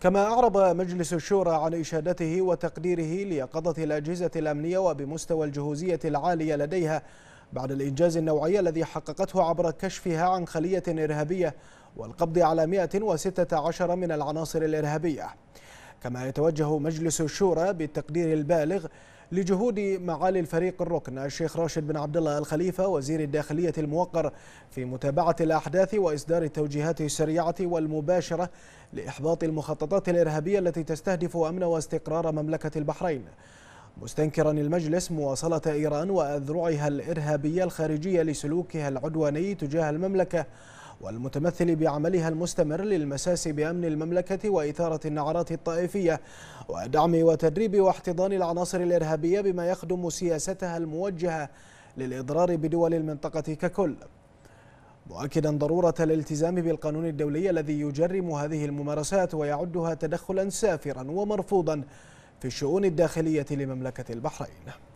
كما أعرب مجلس الشورى عن إشادته وتقديره ليقظة الأجهزة الأمنية وبمستوى الجهوزية العالية لديها بعد الإنجاز النوعي الذي حققته عبر كشفها عن خلية إرهابية والقبض على 116 من العناصر الإرهابية كما يتوجه مجلس الشورى بالتقدير البالغ لجهود معالي الفريق الركن الشيخ راشد بن عبد الله الخليفة وزير الداخلية الموقر في متابعة الأحداث وإصدار التوجيهات السريعة والمباشرة لإحباط المخططات الإرهابية التي تستهدف أمن واستقرار مملكة البحرين مستنكرا المجلس مواصلة إيران وأذرعها الإرهابية الخارجية لسلوكها العدواني تجاه المملكة والمتمثل بعملها المستمر للمساس بأمن المملكة وإثارة النعرات الطائفية ودعم وتدريب واحتضان العناصر الإرهابية بما يخدم سياستها الموجهة للإضرار بدول المنطقة ككل مؤكدا ضرورة الالتزام بالقانون الدولي الذي يجرم هذه الممارسات ويعدها تدخلا سافرا ومرفوضا في الشؤون الداخلية لمملكة البحرين